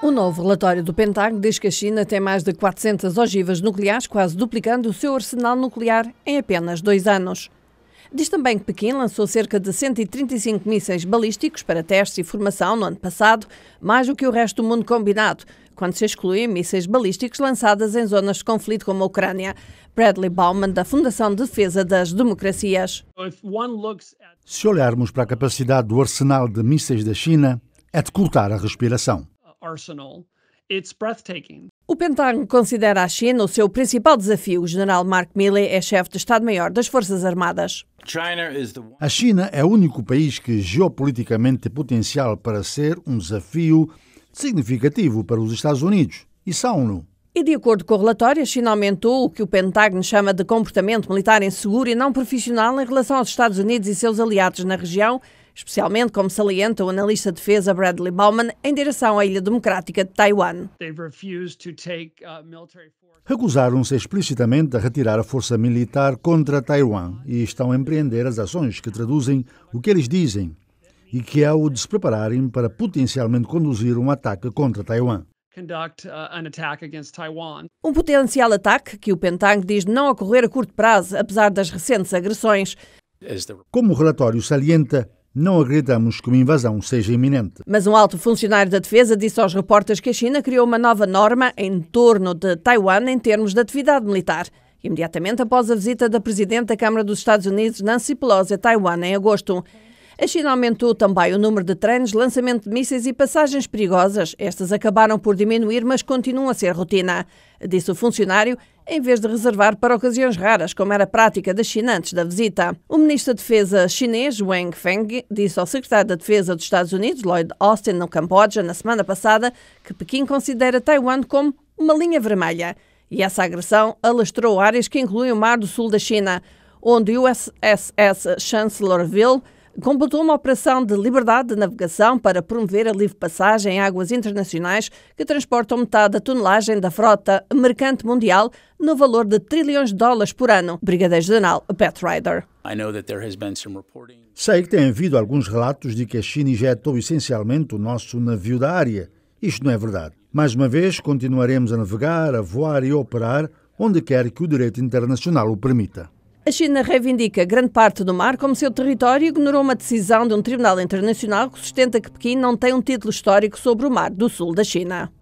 O novo relatório do Pentágono diz que a China tem mais de 400 ogivas nucleares, quase duplicando o seu arsenal nuclear em apenas dois anos. Diz também que Pequim lançou cerca de 135 mísseis balísticos para testes e formação no ano passado, mais do que o resto do mundo combinado, quando se excluem mísseis balísticos lançadas em zonas de conflito como a Ucrânia. Bradley Bauman, da Fundação de Defesa das Democracias. Se olharmos para a capacidade do arsenal de mísseis da China, é de cortar a respiração arsenal. It's breathtaking. O Pentágono considera a China o seu principal desafio. O general Mark Milley é chefe de Estado-Maior das Forças Armadas. A China é o único país que geopoliticamente tem potencial para ser um desafio significativo para os Estados Unidos e são no. E de acordo com o relatório, a China aumentou o que o Pentágono chama de comportamento militar inseguro e não profissional em relação aos Estados Unidos e seus aliados na região, especialmente como salienta o analista de defesa Bradley Bauman, em direção à Ilha Democrática de Taiwan. Uh, Recusaram-se explicitamente a retirar a força militar contra Taiwan e estão a empreender as ações que traduzem o que eles dizem e que é o de se prepararem para potencialmente conduzir um ataque contra Taiwan. Uh, um potencial ataque que o Pentágono diz não ocorrer a curto prazo, apesar das recentes agressões. Como o relatório salienta, não acreditamos que uma invasão seja iminente. Mas um alto funcionário da defesa disse aos repórteres que a China criou uma nova norma em torno de Taiwan em termos de atividade militar. Imediatamente após a visita da Presidente da Câmara dos Estados Unidos, Nancy Pelosi, a Taiwan, em agosto. A China aumentou também o número de treinos, lançamento de mísseis e passagens perigosas. Estas acabaram por diminuir, mas continuam a ser rotina, disse o funcionário, em vez de reservar para ocasiões raras, como era a prática das China antes da visita. O ministro da Defesa chinês, Wang Feng, disse ao secretário da Defesa dos Estados Unidos, Lloyd Austin, no Camboja, na semana passada, que Pequim considera Taiwan como uma linha vermelha. E essa agressão alastrou áreas que incluem o Mar do Sul da China, onde o USS Chancellorville completou uma operação de liberdade de navegação para promover a livre passagem em águas internacionais que transportam metade da tonelagem da frota mercante mundial no valor de trilhões de dólares por ano. Brigadeiro General Pat Ryder. Sei que tem havido alguns relatos de que a China injetou essencialmente o nosso navio da área. Isto não é verdade. Mais uma vez, continuaremos a navegar, a voar e a operar onde quer que o direito internacional o permita. A China reivindica grande parte do mar como seu território e ignorou uma decisão de um tribunal internacional que sustenta que Pequim não tem um título histórico sobre o mar do sul da China.